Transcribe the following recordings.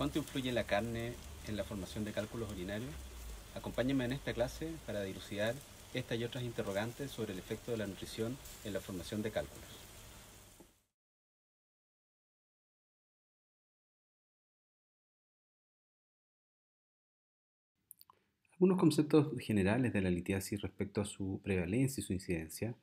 ¿Cuánto influye la carne en la formación de cálculos urinarios? Acompáñenme en esta clase para dilucidar estas y otras interrogantes sobre el efecto de la nutrición en la formación de cálculos. Algunos conceptos generales de la litiasis respecto a su prevalencia y su incidencia.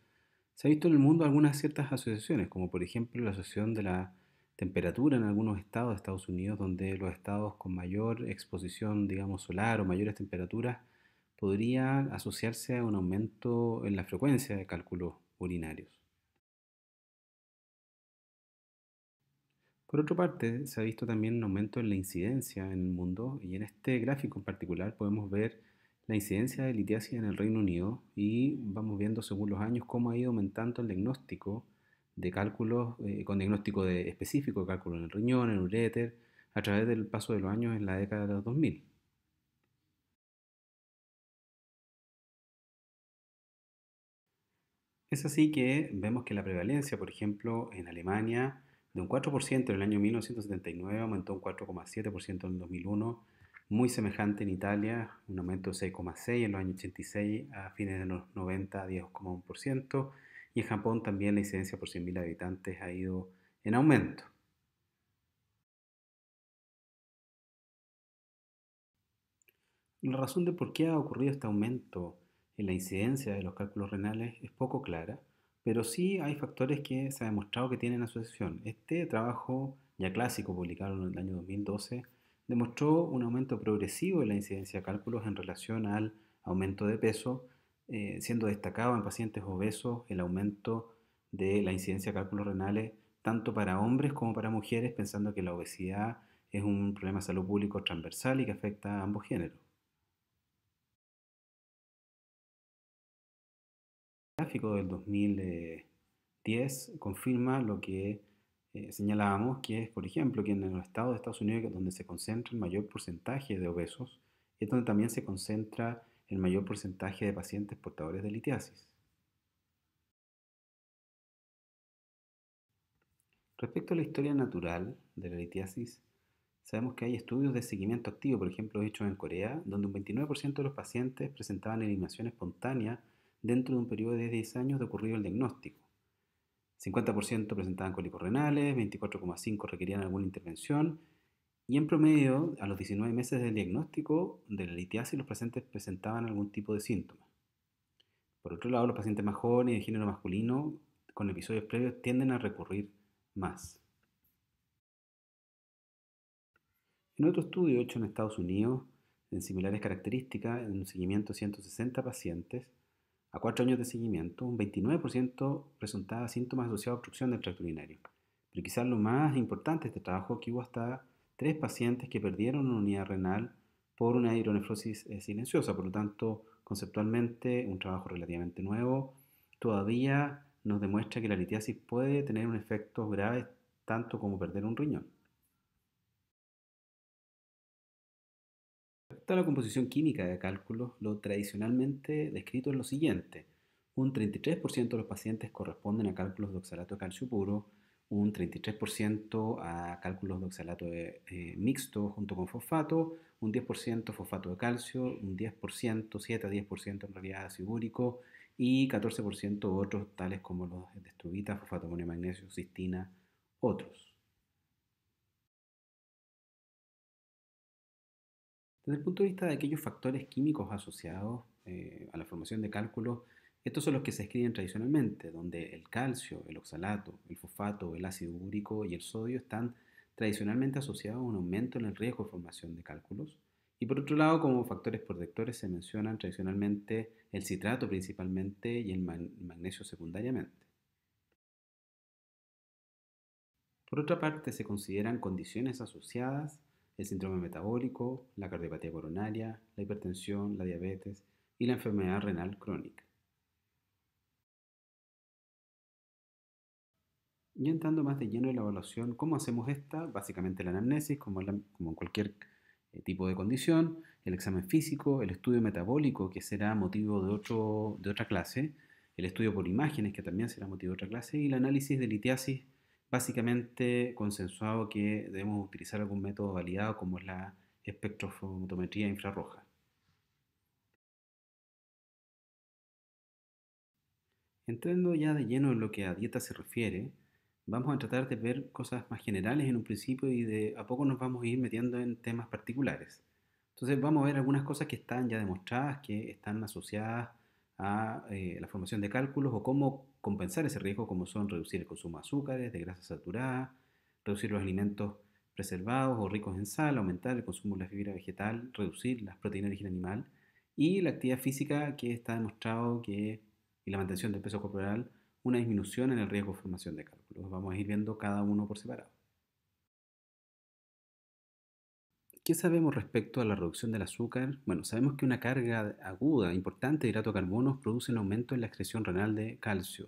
Se ha visto en el mundo algunas ciertas asociaciones, como por ejemplo la asociación de la temperatura en algunos estados de Estados Unidos, donde los estados con mayor exposición, digamos, solar o mayores temperaturas, podría asociarse a un aumento en la frecuencia de cálculos urinarios. Por otra parte, se ha visto también un aumento en la incidencia en el mundo y en este gráfico en particular podemos ver la incidencia de litiasis en el Reino Unido y vamos viendo según los años cómo ha ido aumentando el diagnóstico de cálculos eh, con diagnóstico de específico, cálculo en el riñón, en el ureter, a través del paso de los años en la década de los 2000. Es así que vemos que la prevalencia, por ejemplo, en Alemania, de un 4% en el año 1979 aumentó un 4,7% en el 2001, muy semejante en Italia, un aumento de 6,6% en los años 86 a fines de los 90, 10,1%, y en Japón también la incidencia por 100.000 habitantes ha ido en aumento. La razón de por qué ha ocurrido este aumento en la incidencia de los cálculos renales es poco clara, pero sí hay factores que se ha demostrado que tienen asociación. Este trabajo ya clásico, publicado en el año 2012, demostró un aumento progresivo en la incidencia de cálculos en relación al aumento de peso eh, siendo destacado en pacientes obesos el aumento de la incidencia de cálculos renales, tanto para hombres como para mujeres, pensando que la obesidad es un problema de salud público transversal y que afecta a ambos géneros. El gráfico del 2010 confirma lo que eh, señalábamos, que es, por ejemplo, que en los Estado de Estados Unidos, donde se concentra el mayor porcentaje de obesos, es donde también se concentra el mayor porcentaje de pacientes portadores de litiasis. Respecto a la historia natural de la litiasis, sabemos que hay estudios de seguimiento activo, por ejemplo, hechos en Corea, donde un 29% de los pacientes presentaban eliminación espontánea dentro de un periodo de 10 años de ocurrido el diagnóstico. 50% presentaban cólicos 24,5% requerían alguna intervención y en promedio, a los 19 meses del diagnóstico de la litiasis, los pacientes presentaban algún tipo de síntoma. Por otro lado, los pacientes más jóvenes de género masculino con episodios previos tienden a recurrir más. En otro estudio hecho en Estados Unidos, en similares características, en un seguimiento de 160 pacientes, a 4 años de seguimiento, un 29% presentaba síntomas asociados a obstrucción del tracto urinario. Pero quizás lo más importante de este trabajo que hubo hasta tres pacientes que perdieron una unidad renal por una hidronefrosis eh, silenciosa. Por lo tanto, conceptualmente, un trabajo relativamente nuevo. Todavía nos demuestra que la litiasis puede tener un efecto grave, tanto como perder un riñón. Respecto a la composición química de cálculos, lo tradicionalmente descrito es lo siguiente. Un 33% de los pacientes corresponden a cálculos de oxalato de calcio puro, un 33% a cálculos de oxalato eh, mixto junto con fosfato, un 10% fosfato de calcio, un 10%, 7 a 10% en realidad ácido úrico y 14% otros tales como los de estrubita, fosfato amonio, magnesio, cistina, otros. Desde el punto de vista de aquellos factores químicos asociados eh, a la formación de cálculos, estos son los que se escriben tradicionalmente, donde el calcio, el oxalato, el fosfato, el ácido úrico y el sodio están tradicionalmente asociados a un aumento en el riesgo de formación de cálculos. Y por otro lado, como factores protectores se mencionan tradicionalmente el citrato principalmente y el magnesio secundariamente. Por otra parte, se consideran condiciones asociadas el síndrome metabólico, la cardiopatía coronaria, la hipertensión, la diabetes y la enfermedad renal crónica. Y entrando más de lleno en la evaluación, ¿cómo hacemos esta? Básicamente la anamnesis, como, en cualquier eh, tipo de condición, el examen físico, el estudio metabólico, que será motivo de, de otra clase, el estudio por imágenes, que también será motivo de otra clase, y el análisis de litiasis, básicamente consensuado que debemos utilizar algún método validado como es la espectrofotometría infrarroja. Entrando ya de lleno en lo que a dieta se refiere, Vamos a tratar de ver cosas más generales en un principio y de a poco nos vamos a ir metiendo en temas particulares. Entonces vamos a ver algunas cosas que están ya demostradas, que están asociadas a eh, la formación de cálculos o cómo compensar ese riesgo, como son reducir el consumo de azúcares, de grasas saturadas, reducir los alimentos preservados o ricos en sal, aumentar el consumo de la fibra vegetal, reducir las proteínas de origen animal y la actividad física que está demostrado que y la mantención del peso corporal una disminución en el riesgo de formación de cálculos. Vamos a ir viendo cada uno por separado. ¿Qué sabemos respecto a la reducción del azúcar? Bueno, sabemos que una carga aguda importante de hidrato de carbonos produce un aumento en la excreción renal de calcio.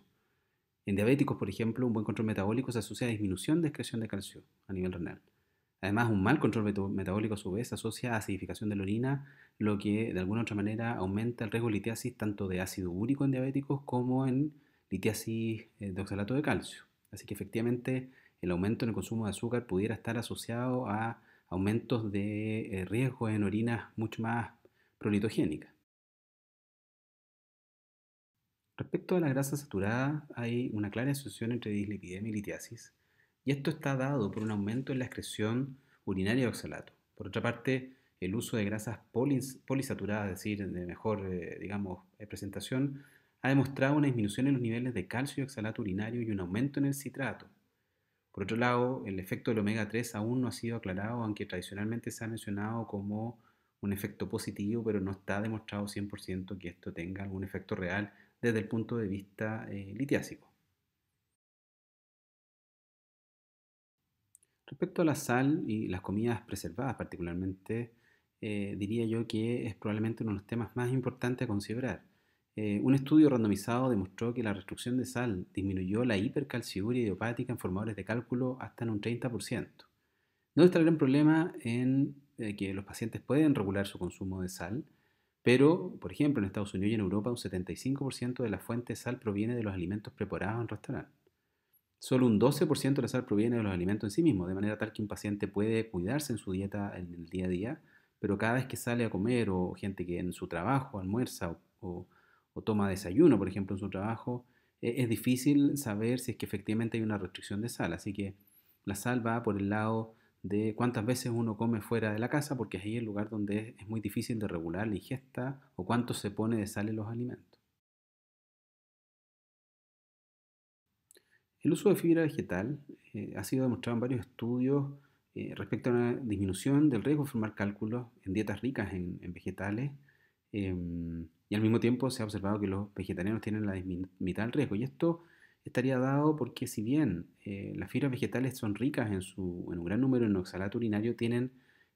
En diabéticos, por ejemplo, un buen control metabólico se asocia a disminución de excreción de calcio a nivel renal. Además, un mal control metabólico a su vez se asocia a acidificación de la orina, lo que de alguna u otra manera aumenta el riesgo de litiasis tanto de ácido úrico en diabéticos como en litiasis eh, de oxalato de calcio. Así que efectivamente el aumento en el consumo de azúcar pudiera estar asociado a aumentos de eh, riesgo en orinas mucho más prolitogénicas. Respecto a la grasa saturada, hay una clara asociación entre dislipidemia y litiasis, y esto está dado por un aumento en la excreción urinaria de oxalato. Por otra parte, el uso de grasas polisaturadas, es decir, de mejor eh, digamos, presentación, ha demostrado una disminución en los niveles de calcio y oxalato urinario y un aumento en el citrato. Por otro lado, el efecto del omega 3 aún no ha sido aclarado, aunque tradicionalmente se ha mencionado como un efecto positivo, pero no está demostrado 100% que esto tenga algún efecto real desde el punto de vista eh, litiásico. Respecto a la sal y las comidas preservadas particularmente, eh, diría yo que es probablemente uno de los temas más importantes a considerar. Eh, un estudio randomizado demostró que la restricción de sal disminuyó la hipercalciuria idiopática en formadores de cálculo hasta en un 30%. No está el gran problema en eh, que los pacientes pueden regular su consumo de sal, pero, por ejemplo, en Estados Unidos y en Europa, un 75% de la fuente de sal proviene de los alimentos preparados en restaurante. Solo un 12% de la sal proviene de los alimentos en sí mismos, de manera tal que un paciente puede cuidarse en su dieta en el día a día, pero cada vez que sale a comer o gente que en su trabajo almuerza o o toma desayuno, por ejemplo, en su trabajo, eh, es, difícil saber si es que efectivamente hay una restricción de sal. Así que la sal va por el lado de cuántas veces uno come fuera de la casa, porque ahí el lugar donde es muy difícil de regular la ingesta o cuánto se pone de sal en los alimentos. El uso de fibra vegetal eh, ha sido demostrado en varios estudios eh, respecto a una disminución del riesgo de formar cálculos en dietas ricas en, vegetales. Em, y al mismo tiempo se ha observado que los vegetarianos tienen la mitad del riesgo. Y esto estaría dado porque si bien eh, las fibras vegetales son ricas en, su, un gran número en oxalato urinario, tienen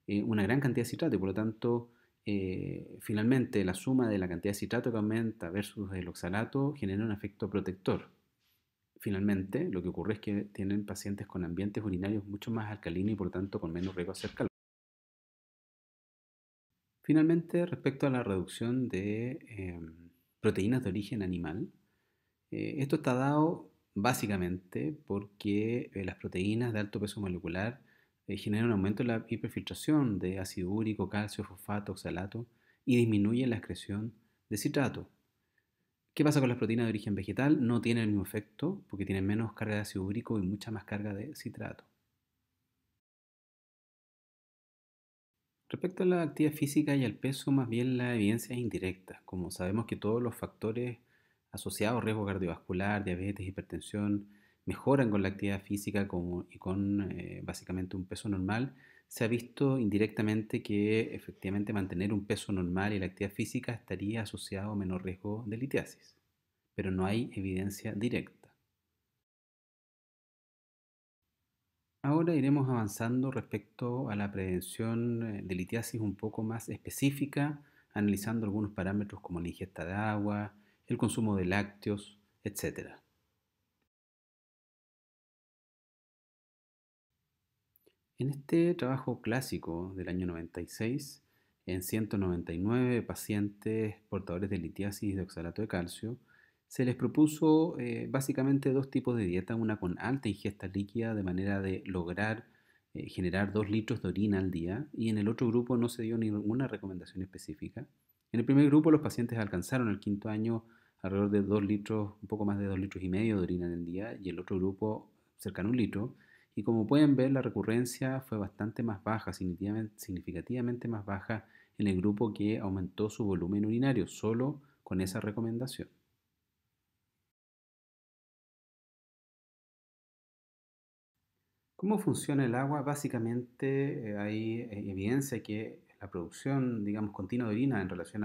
eh, una gran cantidad de citrato y por lo tanto eh, finalmente la suma de la cantidad de citrato que aumenta versus el oxalato genera un efecto protector. Finalmente, lo que ocurre es que tienen pacientes con ambientes urinarios mucho más alcalinos y por lo tanto con menos riesgo de Finalmente, respecto a la reducción de em, proteínas de origen animal, eh, esto está dado básicamente porque eh, las proteínas de alto peso molecular eh, generan un aumento en la hiperfiltración de ácido úrico, calcio, fosfato, oxalato y disminuyen la excreción de citrato. ¿Qué pasa con las proteínas de origen vegetal? No tienen el mismo efecto porque tienen menos carga de ácido úrico y mucha más carga de citrato. Respecto a la actividad física y al peso, más bien la evidencia es indirecta. Como sabemos que todos los factores asociados, a riesgo cardiovascular, diabetes, hipertensión, mejoran con la actividad física y con eh, básicamente un peso normal, se ha visto indirectamente que efectivamente mantener un peso normal y la actividad física estaría asociado a menor riesgo de litiasis, pero no hay evidencia directa. Ahora iremos avanzando respecto a la prevención eh, de litiasis un poco más específica, analizando algunos parámetros como la ingesta de agua, el consumo de lácteos, etc. En este trabajo clásico del año 96, en 199 pacientes portadores de litiasis de oxalato de calcio, se les propuso eh, básicamente dos tipos de dieta, una con alta ingesta líquida de manera de lograr eh, generar dos litros de orina al día y en el otro grupo no se dio ninguna recomendación específica. En el primer grupo los pacientes alcanzaron el quinto año alrededor de dos litros, un poco más de dos litros y medio de orina en el día y el otro grupo cercano a un litro. Y como pueden ver, la recurrencia fue bastante más baja, significativamente más baja en el grupo que aumentó su volumen urinario, solo con esa recomendación. ¿Cómo funciona el agua? Básicamente eh, hay eh, evidencia que la producción, digamos, continua de orina en relación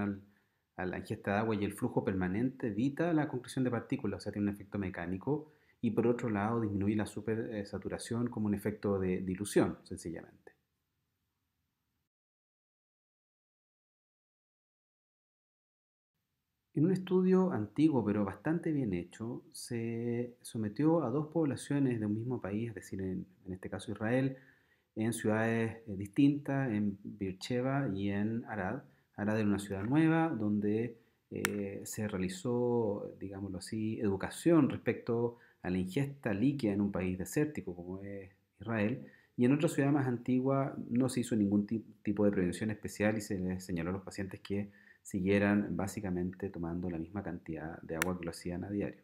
a la ingesta de agua y el flujo permanente evita la concreción de partículas, o sea, tiene un efecto mecánico y por otro lado disminuye la supersaturación eh, como un efecto de dilución, sencillamente. En un estudio antiguo pero bastante bien hecho, se sometió a dos poblaciones de un mismo país, es decir, en, este caso Israel, en ciudades eh, distintas, en Bircheva y en Arad. Arad era una ciudad nueva donde eh, se realizó, digámoslo así, educación respecto a la ingesta líquida en un país desértico como es Israel. Y en otra ciudad más antigua no se hizo ningún tipo de prevención especial y se les señaló a los pacientes que siguieran básicamente tomando la misma cantidad de agua que lo hacían a diario.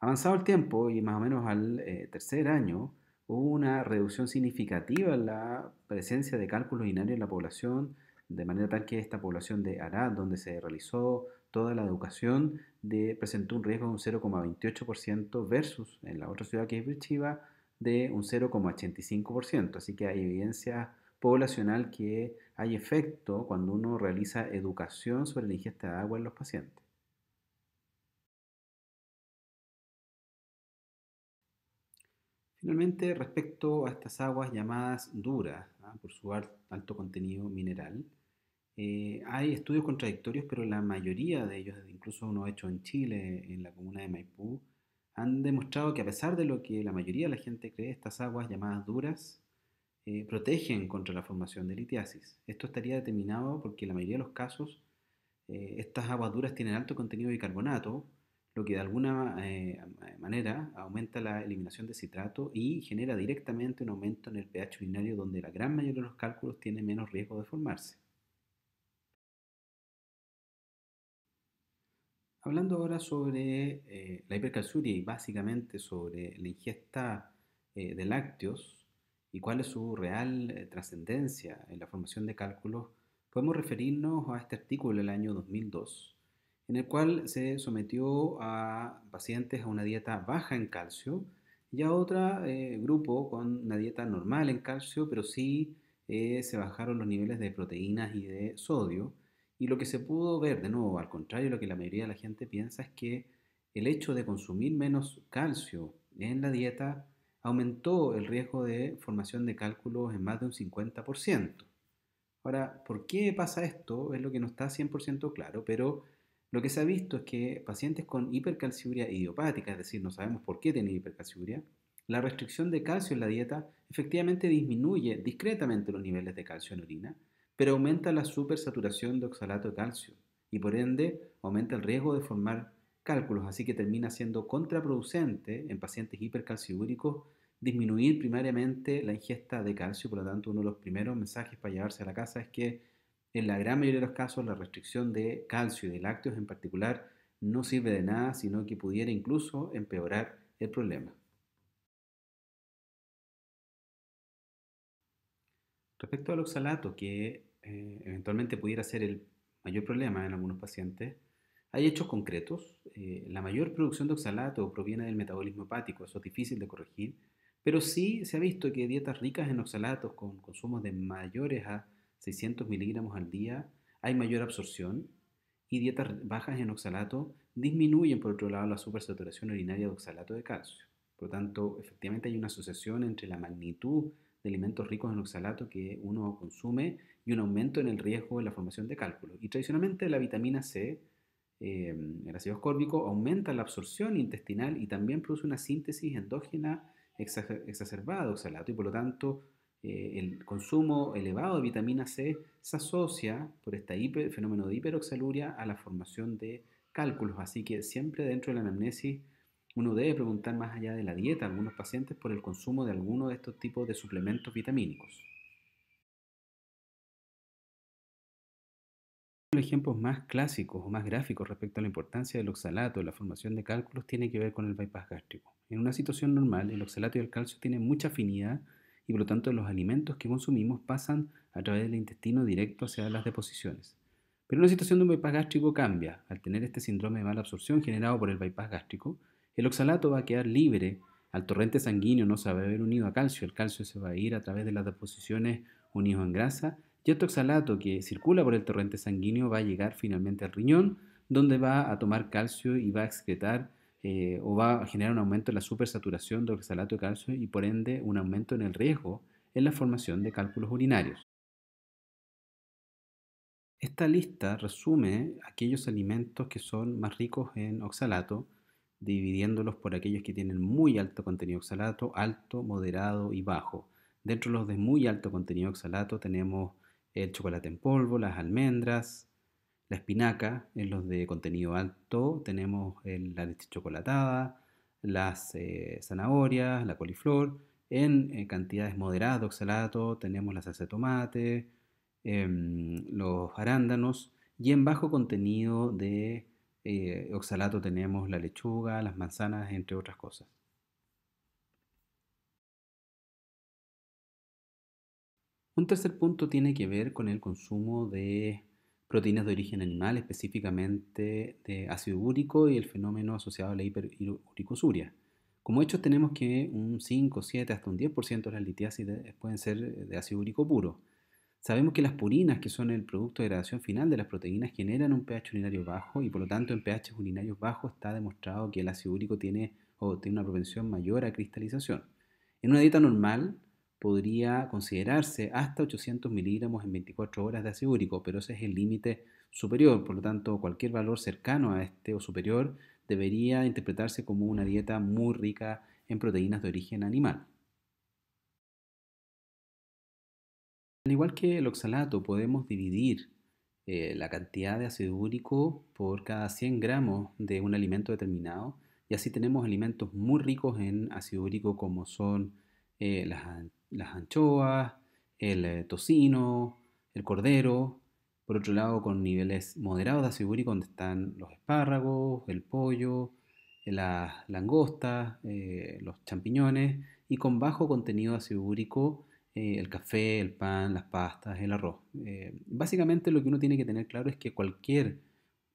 Avanzado el tiempo y más o menos al eh, tercer año, hubo una reducción significativa en la presencia de cálculos urinarios en la población, de manera tal que esta población de Arad, donde se realizó toda la educación, presentó un riesgo de un 0,28% versus en la otra ciudad que es Virchiva de un 0,85%. Así que hay evidencia poblacional que hay efecto cuando uno realiza educación sobre la ingesta de agua en los pacientes. Finalmente, respecto a estas aguas llamadas duras, ¿ah? por su alto contenido mineral, eh, hay estudios contradictorios, pero la mayoría de ellos, incluso uno hecho en Chile, en la comuna de Maipú, han demostrado que a pesar de lo que la mayoría de la gente cree, estas aguas llamadas duras eh, protegen contra la formación de litiasis. Esto estaría determinado porque en la mayoría de los casos eh, estas aguaduras tienen alto contenido de bicarbonato, lo que de alguna eh, manera aumenta la eliminación de citrato y genera directamente un aumento en el pH urinario donde la gran mayoría de los cálculos tienen menos riesgo de formarse. Hablando ahora sobre la hipercalzuria y básicamente sobre la ingesta de lácteos, y cuál es su real eh, trascendencia en la formación de cálculos, podemos referirnos a este artículo del año 2002, en el cual se sometió a pacientes a una dieta baja en calcio y a otro eh, grupo con una dieta normal en calcio, pero sí eh, se bajaron los niveles de proteínas y de sodio. Y lo que se pudo ver, de nuevo, al contrario de lo que la mayoría de la gente piensa, es que el hecho de consumir menos calcio en la dieta aumentó el riesgo de formación de cálculos en más de un 50%. Ahora, ¿por qué pasa esto? Es lo que no está 100% claro, pero lo que se ha visto es que pacientes con hipercalciuria idiopática, es decir, no sabemos por qué tienen hipercalciuria, la restricción de calcio en la dieta efectivamente disminuye discretamente los niveles de calcio en orina, pero aumenta la supersaturación de oxalato de calcio y por ende aumenta el riesgo de formar cálculos, así que termina siendo contraproducente en pacientes hipercalciúricos disminuir primariamente la ingesta de calcio, por lo tanto uno de los primeros mensajes para llevarse a la casa es que en la gran mayoría de los casos la restricción de calcio y de lácteos en particular no sirve de nada, sino que pudiera incluso empeorar el problema. Respecto al oxalato, que eh, eventualmente pudiera ser el mayor problema en algunos pacientes, hay hechos concretos. Eh, la mayor producción de oxalato proviene del metabolismo hepático, eso es difícil de corregir, pero sí se ha visto que dietas ricas en oxalatos con consumos de mayores a 600 miligramos al día hay mayor absorción y dietas bajas en oxalato disminuyen, por otro lado, la supersaturación urinaria de oxalato de calcio. Por lo tanto, efectivamente hay una asociación entre la magnitud de alimentos ricos en oxalato que uno consume y un aumento en el riesgo de la formación de cálculos. Y tradicionalmente la vitamina C Em, el ácido ascórbico aumenta la absorción intestinal y también produce una síntesis endógena exacerbada de oxalato y por lo tanto eh, el consumo elevado de vitamina C se asocia por este fenómeno de hiperoxaluria a la formación de cálculos. Así que siempre dentro de la anamnesis uno debe preguntar más allá de la dieta a algunos pacientes por el consumo de alguno de estos tipos de suplementos vitamínicos. los ejemplos más clásicos o más gráficos respecto a la importancia del oxalato en la formación de cálculos tiene que ver con el bypass gástrico. En una situación normal, el oxalato y el calcio tienen mucha afinidad y por lo tanto los alimentos que consumimos pasan a través del intestino directo hacia las deposiciones. Pero una situación de un bypass gástrico cambia. Al tener este síndrome de mala absorción generado por el bypass gástrico, el oxalato va a quedar libre al torrente sanguíneo, no se va a haber unido a calcio. El calcio se va a ir a través de las deposiciones unidos en grasa y este oxalato que circula por el torrente sanguíneo va a llegar finalmente al riñón, donde va a tomar calcio y va a excretar eh, o va a generar un aumento en la supersaturación de oxalato de calcio y por ende un aumento en el riesgo en la formación de cálculos urinarios. Esta lista resume aquellos alimentos que son más ricos en oxalato, dividiéndolos por aquellos que tienen muy alto contenido oxalato, alto, moderado y bajo. Dentro de los de muy alto contenido oxalato tenemos el chocolate en polvo, las almendras, la espinaca, en los de contenido alto tenemos la leche chocolatada, las eh, zanahorias, la coliflor, en eh, cantidades moderadas de oxalato tenemos la salsa de tomate, em, los arándanos y en bajo contenido de eh, oxalato tenemos la lechuga, las manzanas, entre otras cosas. Un tercer punto tiene que ver con el consumo de proteínas de origen animal, específicamente de ácido úrico y el fenómeno asociado a la hiperuricosuria. Como hechos tenemos que un 5, 7, hasta un 10% de las litiasis pueden ser de ácido úrico puro. Sabemos que las purinas, que son el producto de degradación final de las proteínas, generan un pH urinario bajo y por lo tanto en pH urinarios bajos está demostrado que el ácido úrico tiene, o tiene una propensión mayor a cristalización. En una dieta normal, podría considerarse hasta 800 miligramos en 24 horas de ácido úrico, pero ese es el límite superior, por lo tanto cualquier valor cercano a este o superior debería interpretarse como una dieta muy rica en proteínas de origen animal. Al igual que el oxalato, podemos dividir eh, la cantidad de ácido úrico por cada 100 gramos de un alimento determinado y así tenemos alimentos muy ricos en ácido úrico como son eh, las, las, anchoas, el eh, tocino, el cordero. Por otro lado, con niveles moderados de ácido donde están los espárragos, el pollo, eh, las langostas, los champiñones, y con bajo contenido de ácido úrico, el café, el pan, las pastas, el arroz. básicamente lo que uno tiene que tener claro es que cualquier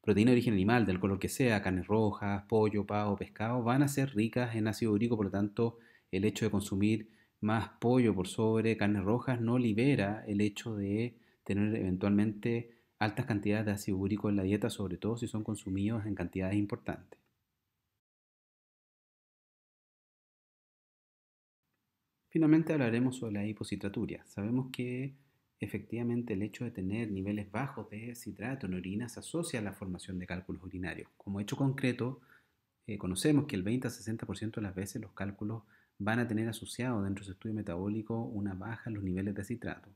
proteína de origen animal, del color que sea, carne roja pollo, pavo, pescado, van a ser ricas en ácido úrico, por lo tanto el hecho de consumir más pollo por sobre carnes rojas no libera el hecho de tener eventualmente altas cantidades de ácido úrico en la dieta, sobre todo si son consumidos en cantidades importantes. Finalmente hablaremos sobre la hipocitraturia. Sabemos que efectivamente el hecho de tener niveles bajos de citrato en orina se asocia a la formación de cálculos urinarios. Como hecho concreto, eh, conocemos que el 20 a 60% de las veces los cálculos van a tener asociado dentro de su estudio metabólico una baja en los niveles de citrato.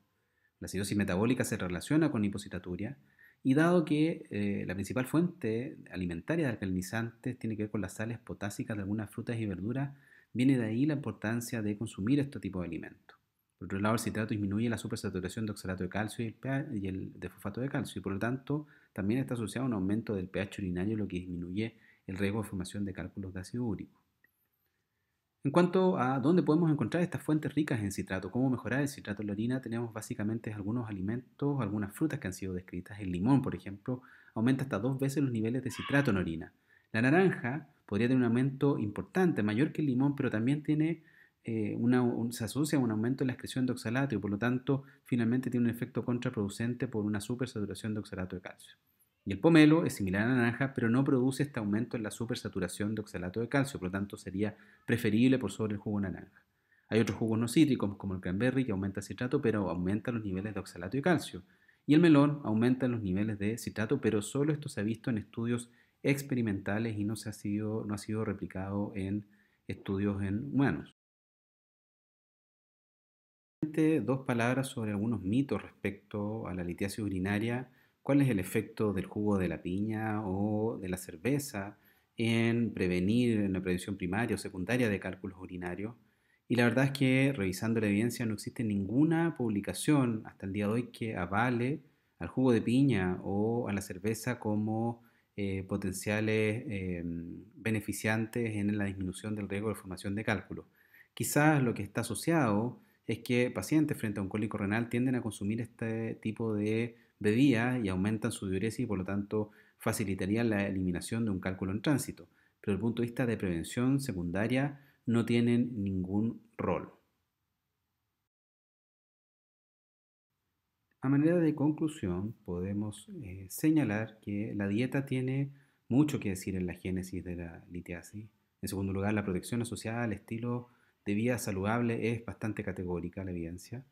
La acidosis metabólica se relaciona con hipocitaturia y dado que eh, la principal fuente alimentaria de alcalinizantes tiene que ver con las sales potásicas de algunas frutas y verduras, viene de ahí la importancia de consumir este tipo de alimentos. Por otro lado, el citrato disminuye la supersaturación de oxalato de calcio y el, de fosfato de calcio y por lo tanto también está asociado a un aumento del pH urinario, lo que disminuye el riesgo de formación de cálculos de ácido úrico. En cuanto a dónde podemos encontrar estas fuentes ricas en citrato, cómo mejorar el citrato en la orina, tenemos básicamente algunos alimentos, algunas frutas que han sido descritas. El limón, por ejemplo, aumenta hasta dos veces los niveles de citrato en la orina. La naranja podría tener un aumento importante, mayor que el limón, pero también tiene eh, se asocia a un aumento en la excreción de oxalato y por lo tanto finalmente tiene un efecto contraproducente por una supersaturación de oxalato de calcio. Y el pomelo es similar a la naranja, pero no produce este aumento en la supersaturación de oxalato de calcio, por lo tanto sería preferible por sobre el jugo de naranja. Hay otros jugos no cítricos, como el cranberry, que aumenta el citrato, pero aumenta los niveles de oxalato y calcio. Y el melón aumenta los niveles de citrato, pero solo esto se ha visto en estudios experimentales y no, se ha, sido, no ha sido replicado en estudios en humanos. Dos palabras sobre algunos mitos respecto a la litiasis urinaria cuál es el efecto del jugo de la piña o de la cerveza en prevenir una la prevención primaria o secundaria de cálculos urinarios. Y la verdad es que revisando la evidencia no existe ninguna publicación hasta el día de hoy que avale al jugo de piña o a la cerveza como eh, potenciales eh, beneficiantes en la disminución del riesgo de formación de cálculos. Quizás lo que está asociado es que pacientes frente a un cólico renal tienden a consumir este tipo de bebía y aumentan su diuresis y por lo tanto facilitarían la eliminación de un cálculo en tránsito. Pero desde el punto de vista de prevención secundaria no tienen ningún rol. A manera de conclusión, podemos eh, señalar que la dieta tiene mucho que decir en la génesis de la litiasis. En segundo lugar, la protección asociada al estilo de vida saludable es bastante categórica, la evidencia.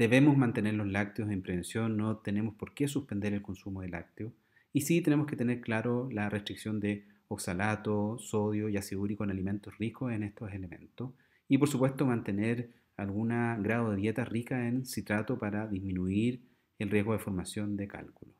Debemos mantener los lácteos en prevención, no tenemos por qué suspender el consumo de lácteos. Y sí tenemos que tener claro la restricción de oxalato, sodio y ácido en alimentos ricos en estos elementos. Y por supuesto mantener algún grado de dieta rica en citrato para disminuir el riesgo de formación de cálculo.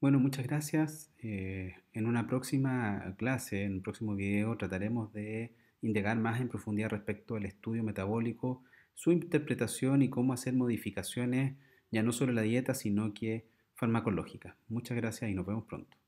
Bueno, muchas gracias. Eh, en una próxima clase, en un próximo video, trataremos de indagar más en profundidad respecto al estudio metabólico, su interpretación y cómo hacer modificaciones ya no solo en la dieta, sino que farmacológica. Muchas gracias y nos vemos pronto.